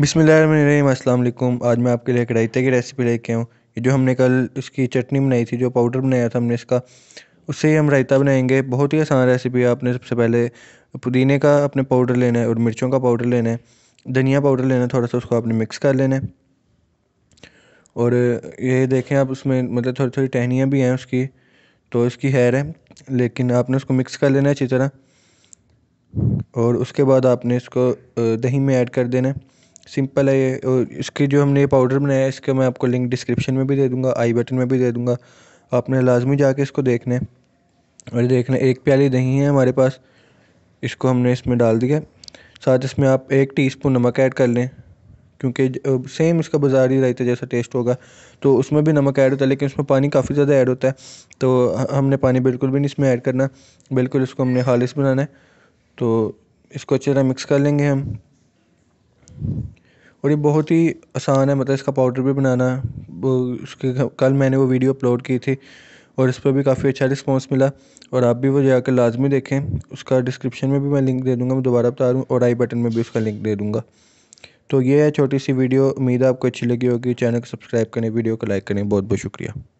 वालेकुम आज मैं आपके लिए कढ़ाई की रेसिपी लेके आऊँ ये जो हमने कल इसकी चटनी बनाई थी जो पाउडर बनाया था हमने इसका उससे ही हम रायता बनाएंगे बहुत ही आसान रेसिपी है आपने सबसे पहले पुदीने का अपने पाउडर लेना है और मिर्चों का पाउडर लेना है धनिया पाउडर लेना है थोड़ा सा उसको आपने मिक्स कर लेना है और ये देखें आप उसमें मतलब थोड़ी थोड़ी टहनियाँ भी हैं उसकी तो इसकी हैर है लेकिन आपने उसको मिक्स कर लेना है अच्छी तरह और उसके बाद आपने इसको दही में ऐड कर देना है सिंपल है ये और इसके जो हमने ये पाउडर बनाया है इसका मैं आपको लिंक डिस्क्रिप्शन में भी दे दूँगा आई बटन में भी दे दूँगा आपने लाजमी जाके इसको देखना है और देखना एक प्याली दही है हमारे पास इसको हमने इसमें डाल दिया साथ इसमें आप एक टीस्पून नमक ऐड कर लें क्योंकि सेम इसका रहता है जैसा टेस्ट होगा तो उसमें भी नमक ऐड होता है लेकिन उसमें पानी काफ़ी ज़्यादा ऐड होता है तो हमने पानी बिल्कुल भी नहीं इसमें ऐड करना बिल्कुल इसको हमने खालिश बनाना है तो इसको अच्छी तरह मिक्स कर लेंगे हम और ये बहुत ही आसान है मतलब इसका पाउडर भी बनाना वो उसके कल मैंने वो वीडियो अपलोड की थी और इस पर भी काफ़ी अच्छा रिस्पॉन्स मिला और आप भी वो जाकर लाजमी देखें उसका डिस्क्रिप्शन में भी मैं लिंक दे दूँगा मैं दोबारा बता दूँ और आई बटन में भी उसका लिंक दे दूँगा तो ये है छोटी सी वीडियो उम्मीद है आपको अच्छी लगी होगी चैनल को सब्सक्राइब करें वीडियो को लाइक करें बहुत बहुत शुक्रिया